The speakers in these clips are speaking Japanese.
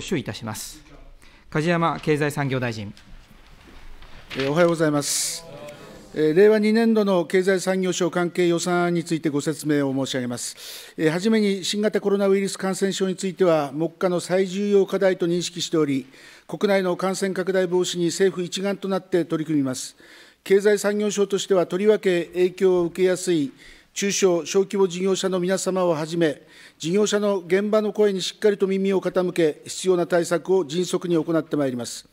主いたします。梶山経済産業大臣。おはようございます。令和2年度の経済産業省関係予算案についてご説明を申し上げます。はじめに新型コロナウイルス感染症については、目下の最重要課題と認識しており、国内の感染拡大防止に政府一丸となって取り組みます。経済産業省としては、とりわけ影響を受けやすい中小・小規模事業者の皆様をはじめ、事業者の現場の声にしっかりと耳を傾け、必要な対策を迅速に行ってまいります。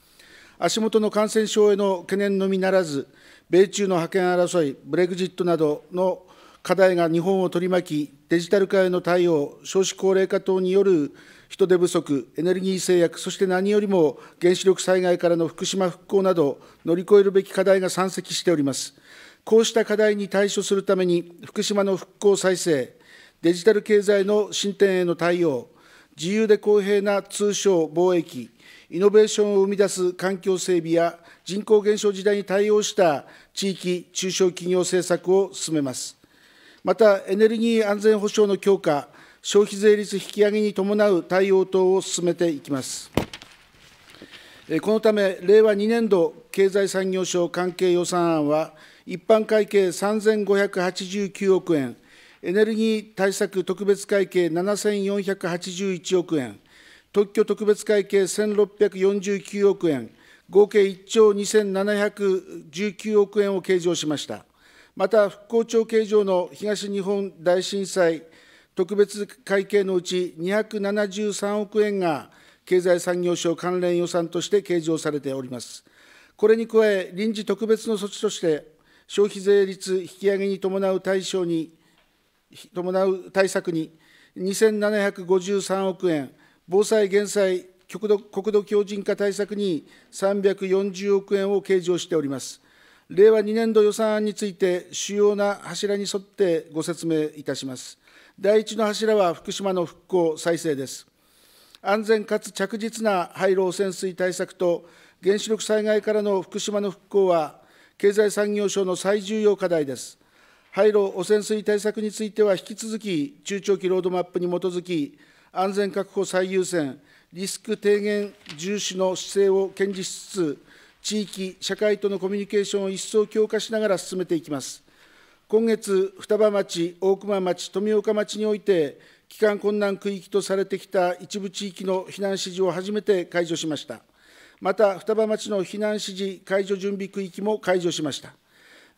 足元の感染症への懸念のみならず、米中の覇権争い、ブレグジットなどの課題が日本を取り巻き、デジタル化への対応、少子高齢化等による人手不足、エネルギー制約、そして何よりも原子力災害からの福島復興など、乗り越えるべき課題が山積しております。こうした課題に対処するために、福島の復興再生、デジタル経済の進展への対応、自由で公平な通商・貿易、イノベーションを生み出す環境整備や人口減少時代に対応した地域・中小企業政策を進めます。また、エネルギー安全保障の強化、消費税率引き上げに伴う対応等を進めていきます。このため、令和2年度経済産業省関係予算案は、一般会計3589億円、エネルギー対策特別会計7481億円、特許特別会計1649億円、合計1兆2719億円を計上しました。また、復興庁計上の東日本大震災特別会計のうち273億円が、経済産業省関連予算として計上されております。これに加え、臨時特別の措置として、消費税率引き上げに伴う対象に、伴う対策に、2753億円、防災・減災国土、国土強靭化対策に340億円を計上しております。令和2年度予算案について、主要な柱に沿ってご説明いたします。第1の柱は福島の復興・再生です。安全かつ着実な廃炉汚染水対策と、原子力災害からの福島の復興は、経済産業省の最重要課題です。廃炉・汚染水対策については、引き続き中長期ロードマップに基づき、安全確保最優先、リスク低減重視の姿勢を堅持しつつ、地域、社会とのコミュニケーションを一層強化しながら進めていきます。今月、双葉町、大熊町、富岡町において、帰還困難区域とされてきた一部地域の避難指示を初めて解除しました。また双葉町の避難指示解除準備区域も解除しました。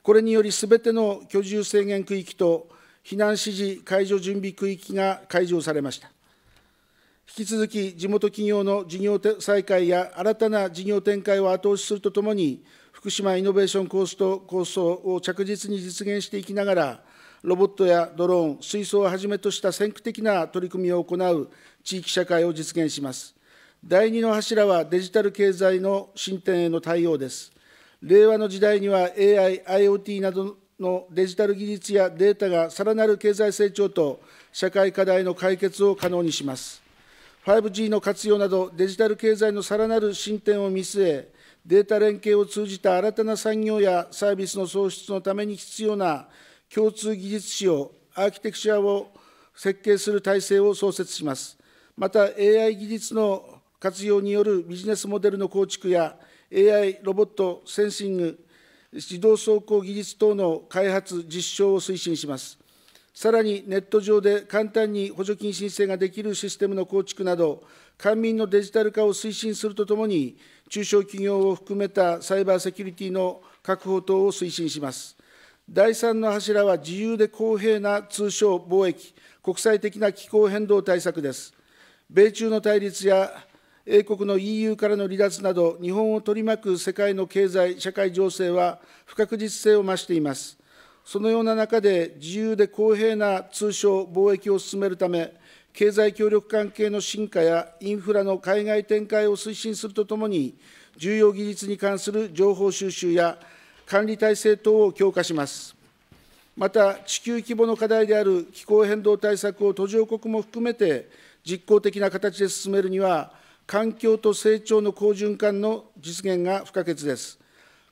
これにより、すべての居住制限区域と避難指示解除準備区域が解除されました。引き続き、地元企業の事業再開や新たな事業展開を後押しするとともに、福島イノベーションコースト構想を着実に実現していきながら、ロボットやドローン、水素をはじめとした先駆的な取り組みを行う地域社会を実現します。第2の柱はデジタル経済の進展への対応です。令和の時代には AI、IoT などのデジタル技術やデータがさらなる経済成長と社会課題の解決を可能にします。5G の活用などデジタル経済のさらなる進展を見据え、データ連携を通じた新たな産業やサービスの創出のために必要な共通技術使用、アーキテクチャを設計する体制を創設します。また AI 技術の活用によるビジネスモデルの構築や、AI、ロボット、センシング、自動走行技術等の開発、実証を推進します。さらに、ネット上で簡単に補助金申請ができるシステムの構築など、官民のデジタル化を推進するとともに、中小企業を含めたサイバーセキュリティの確保等を推進します。第3の柱は自由で公平な通称貿易、国際的な気候変動対策です。米中の対立や英国の EU からの離脱など、日本を取り巻く世界の経済、社会情勢は不確実性を増しています。そのような中で、自由で公平な通商・貿易を進めるため、経済協力関係の進化やインフラの海外展開を推進するとともに、重要技術に関する情報収集や管理体制等を強化します。また、地球規模の課題である気候変動対策を途上国も含めて実効的な形で進めるには、環境と成長の好循環の実現が不可欠です。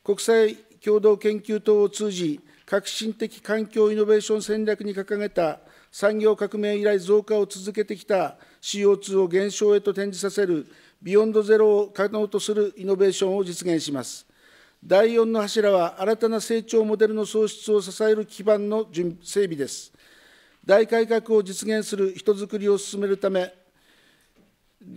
国際共同研究等を通じ、革新的環境イノベーション戦略に掲げた産業革命以来増加を続けてきた CO2 を減少へと転じさせるビヨンドゼロを可能とするイノベーションを実現します。第4の柱は、新たな成長モデルの創出を支える基盤の整備です。大改革を実現する人づくりを進めるため、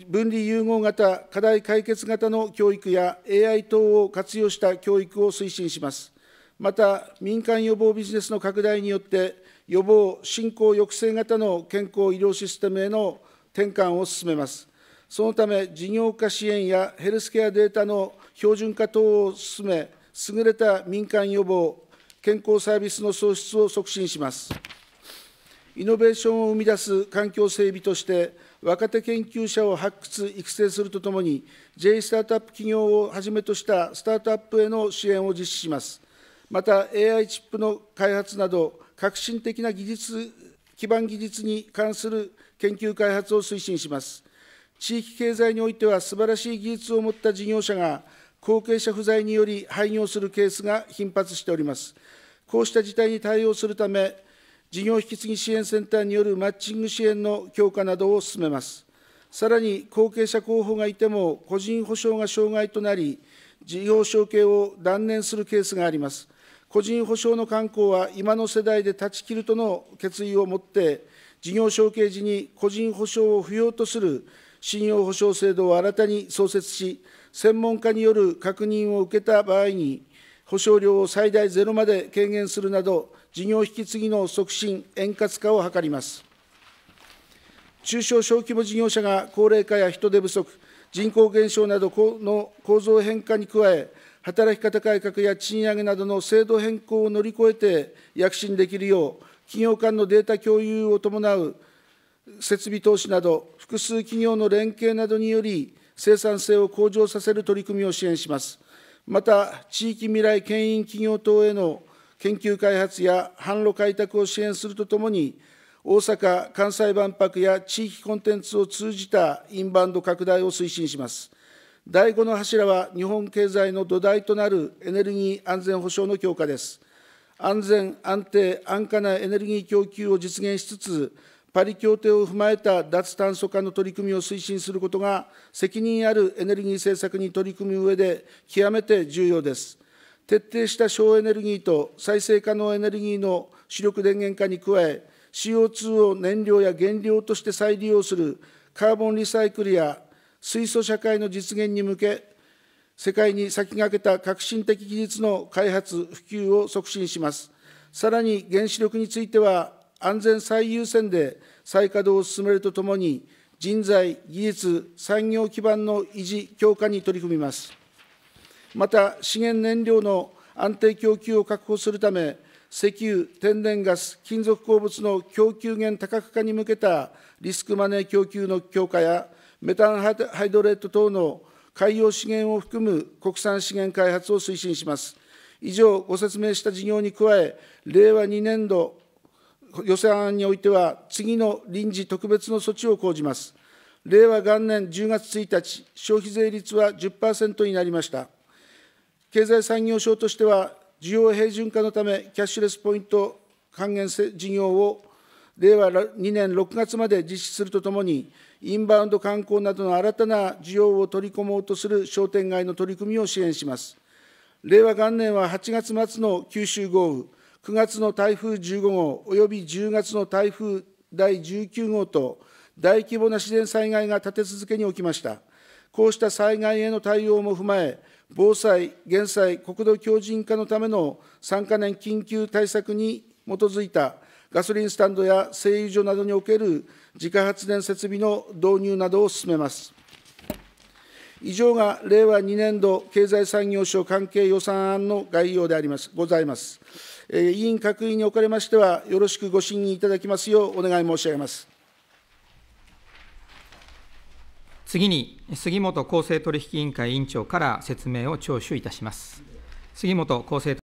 分離融合型、課題解決型の教育や AI 等を活用した教育を推進します。また、民間予防ビジネスの拡大によって、予防・進行抑制型の健康医療システムへの転換を進めます。そのため、事業化支援やヘルスケアデータの標準化等を進め、優れた民間予防、健康サービスの創出を促進します。イノベーションを生み出す環境整備として、若手研究者を発掘・育成するとともに、J スタートアップ企業をはじめとしたスタートアップへの支援を実施します。また、AI チップの開発など、革新的な技術、基盤技術に関する研究開発を推進します。地域経済においては、素晴らしい技術を持った事業者が、後継者不在により廃業するケースが頻発しております。こうした事態に対応するため、事業引き継ぎ支援センターによるマッチング支援の強化などを進めます。さらに後継者候補がいても、個人保証が障害となり、事業承継を断念するケースがあります。個人保証の慣行は今の世代で断ち切るとの決意を持って、事業承継時に個人保証を不要とする信用保証制度を新たに創設し、専門家による確認を受けた場合に、保証料を最大ゼロまで軽減するなど、事業引き継ぎの促進、円滑化を図ります。中小小規模事業者が高齢化や人手不足、人口減少などの構造変化に加え、働き方改革や賃上げなどの制度変更を乗り越えて躍進できるよう、企業間のデータ共有を伴う設備投資など、複数企業の連携などにより、生産性を向上させる取り組みを支援します。また、地域未来牽引企業等への研究開発や販路開拓を支援するとともに、大阪・関西万博や地域コンテンツを通じたインバウンド拡大を推進します。第5の柱は、日本経済の土台となるエネルギー安全保障の強化です。安全、安定、安価なエネルギー供給を実現しつつ、パリ協定を踏まえた脱炭素化の取り組みを推進することが、責任あるエネルギー政策に取り組む上で極めて重要です。徹底した省エネルギーと再生可能エネルギーの主力電源化に加え、CO2 を燃料や原料として再利用するカーボンリサイクルや水素社会の実現に向け、世界に先駆けた革新的技術の開発、普及を促進します。さらに原子力については、安全最優先で再稼働を進めるとともに、人材、技術、産業基盤の維持・強化に取り組みます。また、資源燃料の安定供給を確保するため、石油、天然ガス、金属鉱物の供給源多角化に向けたリスクマネー供給の強化や、メタンハイドレート等の海洋資源を含む国産資源開発を推進します。以上、ご説明した事業に加え、令和2年度予算案においては、次の臨時特別の措置を講じます。令和元年10月1日、消費税率は10%になりました。経済産業省としては、需要平準化のため、キャッシュレスポイント還元事業を令和2年6月まで実施するとともに、インバウンド観光などの新たな需要を取り込もうとする商店街の取り組みを支援します。令和元年は8月末の九州豪雨、9月の台風15号および10月の台風第19号と大規模な自然災害が立て続けに起きました。こうした災害への対応も踏まえ、防災・減災・国土強靭化のための3か年緊急対策に基づいたガソリンスタンドや製油所などにおける自家発電設備の導入などを進めます。以上が令和2年度経済産業省関係予算案の概要であります、ございます。え委員各位におかれましては、よろしくご審議いただきますようお願い申し上げます。次に、杉本公正取引委員会委員長から説明を聴取いたします。杉本公正